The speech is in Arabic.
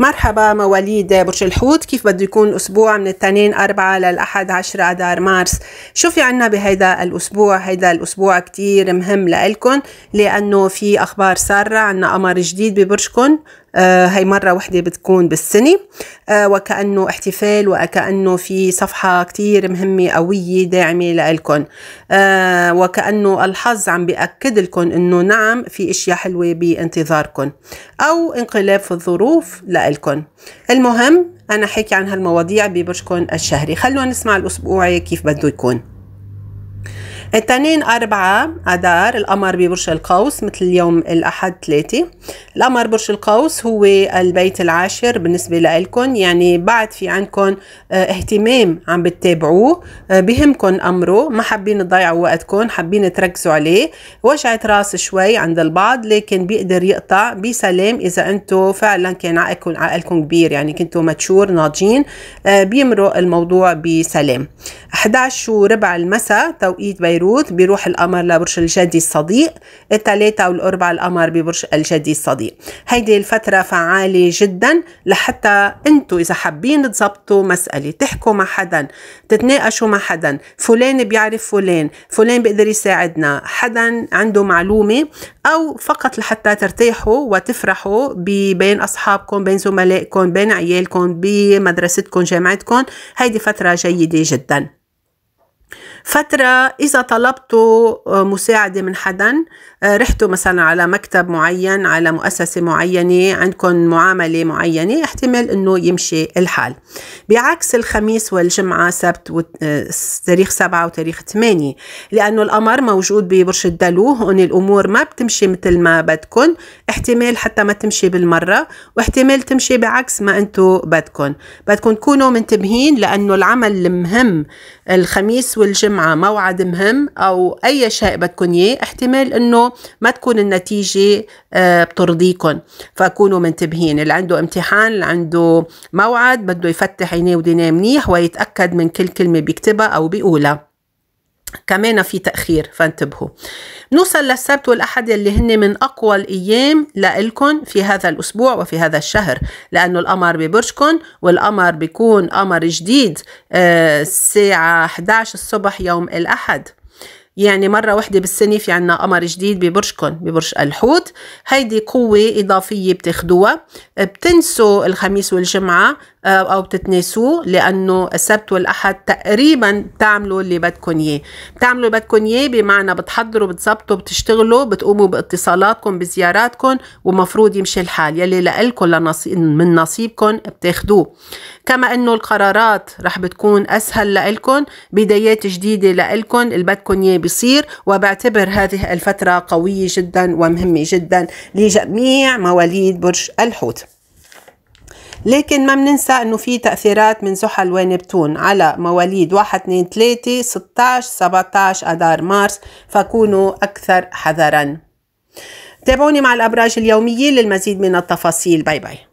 مرحبا مواليد برج الحوت كيف بده يكون أسبوع من الاثنين أربعة للأحد عشرة أدار مارس شو في عنا بهيدا الأسبوع هيدا الأسبوع كتير مهم لإلكن لأنه في أخبار سارة عنا قمر جديد ببرجكن آه هاي مرة وحدة بتكون بالسنة آه وكأنه احتفال وكأنه في صفحة كتير مهمة قوية داعمة لإلكن آه وكأنه الحظ عم بأكد لكم إنه نعم في إشياء حلوة بانتظاركم أو انقلاب في الظروف لإلكن المهم أنا حكي عن هالمواضيع ببرشكن الشهري خلونا نسمع الأسبوعي كيف بده يكون الثانيين أربعة أدار القمر ببرج القوس مثل اليوم الأحد ثلاثة القمر برج القوس هو البيت العاشر بالنسبة لإلكم يعني بعد في عندكم آه، اهتمام عم بتتابعوه آه، بهمكم أمره ما حابين تضيعوا وقتكم حابين تركزوا عليه وجعة راس شوي عند البعض لكن بيقدر يقطع بسلام إذا أنتم فعلا كان عقلكم عقلكم كبير يعني كنتوا ماتشور ناضجين آه، بيمرق الموضوع بسلام 11 وربع المساء توقيت بيروت بيروت بيروح القمر لبرج الجدي الصديق الثلاثة والأربعة القمر ببرج الجدي الصديق هيدي الفترة فعالة جدا لحتى انتو إذا حابين تزبطوا مسألة تحكوا مع حدا تتناقشوا مع حدا فلان بيعرف فلان فلان بيقدر يساعدنا حدا عنده معلومة أو فقط لحتى ترتاحوا وتفرحوا بين أصحابكم بين زملائكم بين عيالكم بمدرستكم جامعتكم هيدي فترة جيدة جداً فترة إذا طلبتوا آه، مساعدة من حدا آه، رحتوا مثلا على مكتب معين على مؤسسة معينة عندكم معاملة معينة احتمال أنه يمشي الحال بعكس الخميس والجمعة سبت آه، تاريخ سبعة وتاريخ ثمانية لأنه الأمر موجود ببرج الدلو هون الأمور ما بتمشي مثل ما بدكم احتمال حتى ما تمشي بالمرة واحتمال تمشي بعكس ما أنتوا بدكم بدكم تكونوا منتبهين لأنه العمل المهم الخميس والجمعة جمعة موعد مهم أو أي شيء بدكم إياه احتمال إنه ما تكون النتيجة آه، بترضيكم فكونوا منتبهين اللي عنده امتحان اللي عنده موعد بده يفتح عينيه ودينيه منيح ويتأكد من كل كلمة بيكتبها أو بيقولها كمان في تأخير فانتبهوا نوصل للسبت والأحد اللي هن من أقوى الأيام لإلكن في هذا الأسبوع وفي هذا الشهر لأنه القمر ببرجكن والقمر بيكون قمر جديد آه، الساعة 11 الصبح يوم الأحد يعني مرة واحدة بالسنة في عنا قمر جديد ببرجكن ببرج الحوت هيدي قوة إضافية بتاخدوها بتنسوا الخميس والجمعة آه، او بتتناسوه لانه السبت والاحد تقريبا بتعملوا اللي بدكم اياه بتعملوا اللي بدكم اياه بمعنى بتحضروا بتظبطوا بتشتغلوا بتقوموا باتصالاتكم بزياراتكم ومفروض يمشي الحال يلي لإلكم من نصيبكم بتاخدوه كما انه القرارات رح بتكون اسهل لإلكم بدايات جديده لإلكم اللي بدكم اياه بيصير وبعتبر هذه الفتره قويه جدا ومهمه جدا لجميع مواليد برج الحوت لكن ما بننسى انه في تاثيرات من زحل ونبتون على مواليد 1 2 3 16 17 اذار مارس فكونوا اكثر حذرا تابعوني مع الابراج اليوميه للمزيد من التفاصيل باي باي